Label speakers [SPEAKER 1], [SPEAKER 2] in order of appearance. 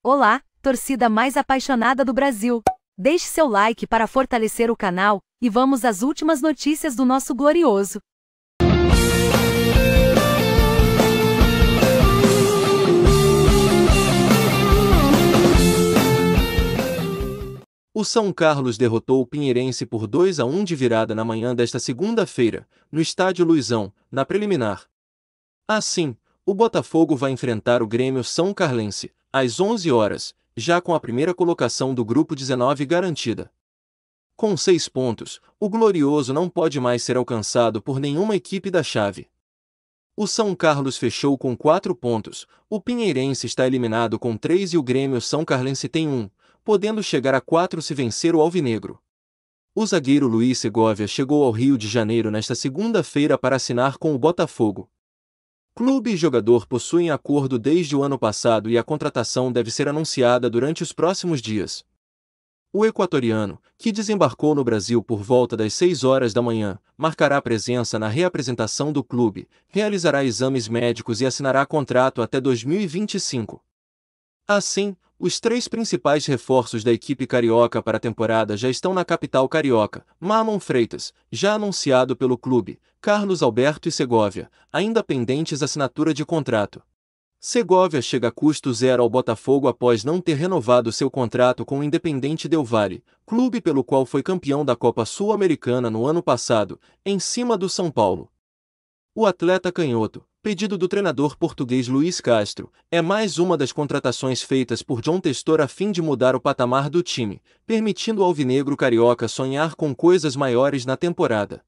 [SPEAKER 1] Olá, torcida mais apaixonada do Brasil! Deixe seu like para fortalecer o canal e vamos às últimas notícias do nosso glorioso.
[SPEAKER 2] O São Carlos derrotou o Pinheirense por 2 a 1 de virada na manhã desta segunda-feira, no estádio Luizão, na preliminar. Assim, o Botafogo vai enfrentar o Grêmio São Carlense, às 11 horas, já com a primeira colocação do grupo 19 garantida. Com seis pontos, o Glorioso não pode mais ser alcançado por nenhuma equipe da chave. O São Carlos fechou com quatro pontos, o Pinheirense está eliminado com três e o Grêmio São Carlense tem um, podendo chegar a quatro se vencer o Alvinegro. O zagueiro Luiz Segovia chegou ao Rio de Janeiro nesta segunda-feira para assinar com o Botafogo, Clube e jogador possuem acordo desde o ano passado e a contratação deve ser anunciada durante os próximos dias. O equatoriano, que desembarcou no Brasil por volta das 6 horas da manhã, marcará presença na reapresentação do clube, realizará exames médicos e assinará contrato até 2025. Assim, os três principais reforços da equipe carioca para a temporada já estão na capital carioca. Marlon Freitas, já anunciado pelo clube, Carlos Alberto e Segovia, ainda pendentes assinatura de contrato. Segovia chega a custo zero ao Botafogo após não ter renovado seu contrato com o Independente Del Valle, clube pelo qual foi campeão da Copa Sul-Americana no ano passado, em cima do São Paulo. O atleta canhoto, pedido do treinador português Luiz Castro, é mais uma das contratações feitas por John Testor a fim de mudar o patamar do time, permitindo ao Alvinegro Carioca sonhar com coisas maiores na temporada.